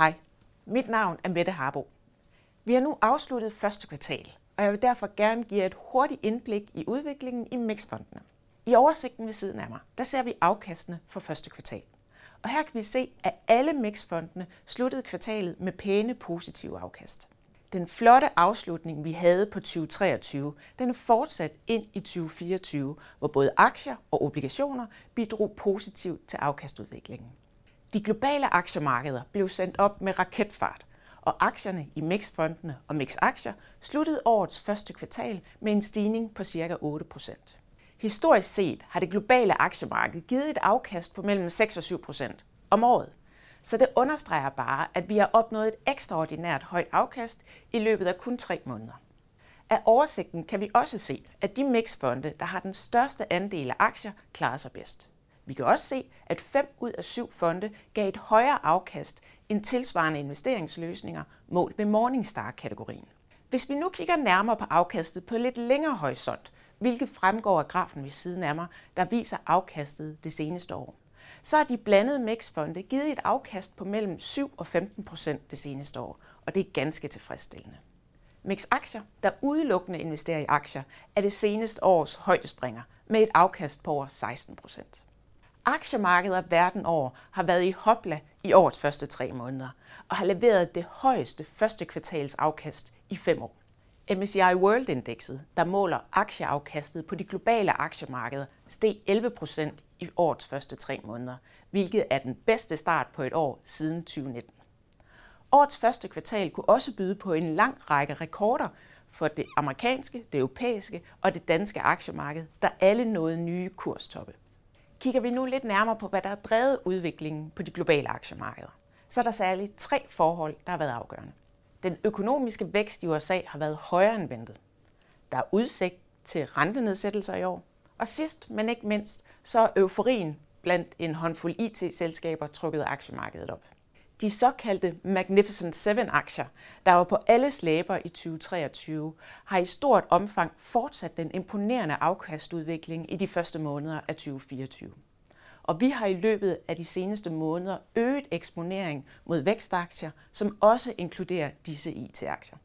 Hej, mit navn er Mette Harbo. Vi har nu afsluttet første kvartal, og jeg vil derfor gerne give et hurtigt indblik i udviklingen i MEX-fondene. I oversigten ved siden af mig, der ser vi afkastene for første kvartal. Og her kan vi se, at alle mex sluttede kvartalet med pæne positive afkast. Den flotte afslutning, vi havde på 2023, den er fortsat ind i 2024, hvor både aktier og obligationer bidrog positivt til afkastudviklingen. De globale aktiemarkeder blev sendt op med raketfart, og aktierne i mix fondene og mix aktier sluttede årets første kvartal med en stigning på ca. 8%. Historisk set har det globale aktiemarked givet et afkast på mellem 6 og 7% om året, så det understreger bare, at vi har opnået et ekstraordinært højt afkast i løbet af kun tre måneder. Af oversigten kan vi også se, at de mixfonde, der har den største andel af aktier, klarer sig bedst. Vi kan også se, at 5 ud af 7 fonde gav et højere afkast end tilsvarende investeringsløsninger målt ved Morningstar-kategorien. Hvis vi nu kigger nærmere på afkastet på lidt længere horisont, hvilket fremgår af grafen ved siden af mig, der viser afkastet det seneste år, så har de blandede mixfonde givet et afkast på mellem 7 og 15 procent det seneste år, og det er ganske tilfredsstillende. Mix-aktier, der udelukkende investerer i aktier, er det seneste års højdespringer med et afkast på over 16 procent. Aktiemarkeder verden over har været i hopla i årets første tre måneder og har leveret det højeste første kvartals afkast i fem år. MSCI World Indexet, der måler aktieafkastet på de globale aktiemarkeder, steg 11 procent i årets første tre måneder, hvilket er den bedste start på et år siden 2019. Årets første kvartal kunne også byde på en lang række rekorder for det amerikanske, det europæiske og det danske aktiemarked, der alle nåede nye kurstoppe. Kigger vi nu lidt nærmere på, hvad der har drevet udviklingen på de globale aktiemarkeder, så er der særligt tre forhold, der har været afgørende. Den økonomiske vækst i USA har været højere end ventet. Der er udsigt til rentenedsættelser i år. Og sidst, men ikke mindst, så er euforien blandt en håndfuld IT-selskaber trukket aktiemarkedet op de såkaldte Magnificent Seven-aktier, der var på alles læber i 2023, har i stort omfang fortsat den imponerende afkastudvikling i de første måneder af 2024. Og vi har i løbet af de seneste måneder øget eksponering mod vækstaktier, som også inkluderer disse IT-aktier.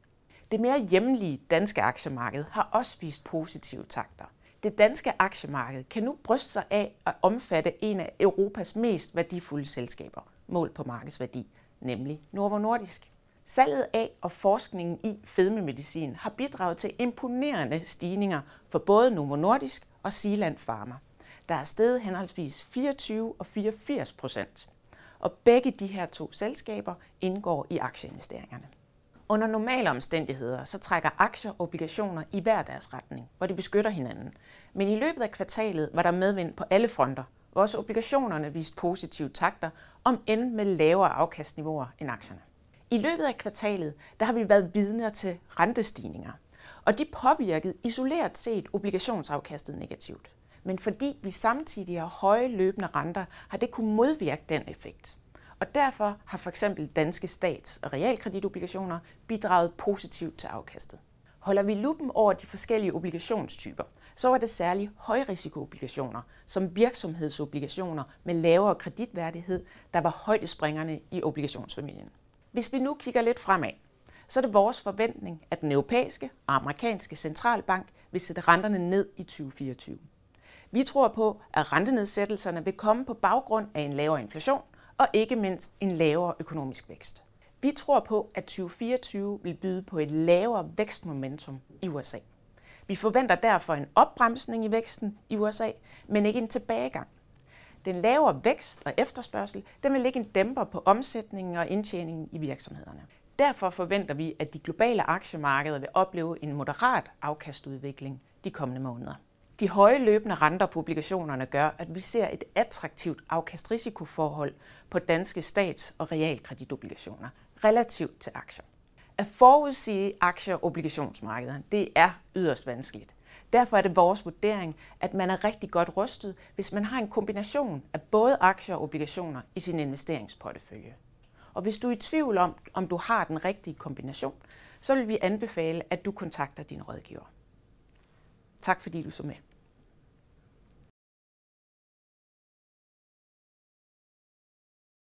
Det mere hjemlige danske aktiemarked har også vist positive takter. Det danske aktiemarked kan nu bryste sig af at omfatte en af Europas mest værdifulde selskaber – mål på markedsværdi, nemlig Novo Nordisk. Salget af og forskningen i fedmemedicin har bidraget til imponerende stigninger for både Novo Nordisk og Sealand Pharma. Der er steget henholdsvis 24 og 84 procent. Og begge de her to selskaber indgår i aktieinvesteringerne. Under normale omstændigheder så trækker aktier og obligationer i hver deres retning, hvor de beskytter hinanden. Men i løbet af kvartalet var der medvind på alle fronter, også obligationerne viste positive takter, om end med lavere afkastniveauer end aktierne. I løbet af kvartalet der har vi været vidner til rentestigninger, og de påvirkede isoleret set obligationsafkastet negativt. Men fordi vi samtidig har høje løbende renter, har det kunne modvirke den effekt. Og derfor har f.eks. danske stats- og realkreditobligationer bidraget positivt til afkastet. Holder vi lupen over de forskellige obligationstyper, så var det særligt højrisikoobligationer, som virksomhedsobligationer med lavere kreditværdighed, der var højdespringerne i obligationsfamilien. Hvis vi nu kigger lidt fremad, så er det vores forventning, at den europæiske og amerikanske centralbank vil sætte renterne ned i 2024. Vi tror på, at rentenedsættelserne vil komme på baggrund af en lavere inflation og ikke mindst en lavere økonomisk vækst. Vi tror på, at 2024 vil byde på et lavere vækstmomentum i USA. Vi forventer derfor en opbremsning i væksten i USA, men ikke en tilbagegang. Den lavere vækst og efterspørgsel den vil lægge en dæmper på omsætningen og indtjeningen i virksomhederne. Derfor forventer vi, at de globale aktiemarkeder vil opleve en moderat afkastudvikling de kommende måneder. De høje løbende renter på obligationerne gør, at vi ser et attraktivt afkastrisikoforhold på danske stats- og realkreditobligationer – relativt til aktier. At forudsige aktier- og obligationsmarkederne, det er yderst vanskeligt. Derfor er det vores vurdering, at man er rigtig godt rustet, hvis man har en kombination af både aktier og obligationer i sin investeringsportefølje. Og hvis du er i tvivl om, om du har den rigtige kombination, så vil vi anbefale, at du kontakter din rådgiver. Tak fordi du så med.